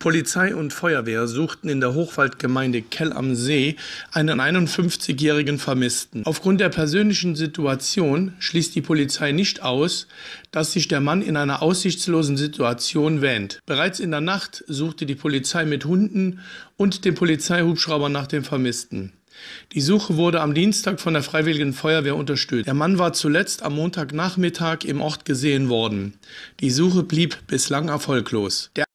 Polizei und Feuerwehr suchten in der Hochwaldgemeinde Kell am See einen 51-jährigen Vermissten. Aufgrund der persönlichen Situation schließt die Polizei nicht aus, dass sich der Mann in einer aussichtslosen Situation wähnt. Bereits in der Nacht suchte die Polizei mit Hunden und dem Polizeihubschrauber nach dem Vermissten. Die Suche wurde am Dienstag von der Freiwilligen Feuerwehr unterstützt. Der Mann war zuletzt am Montagnachmittag im Ort gesehen worden. Die Suche blieb bislang erfolglos. Der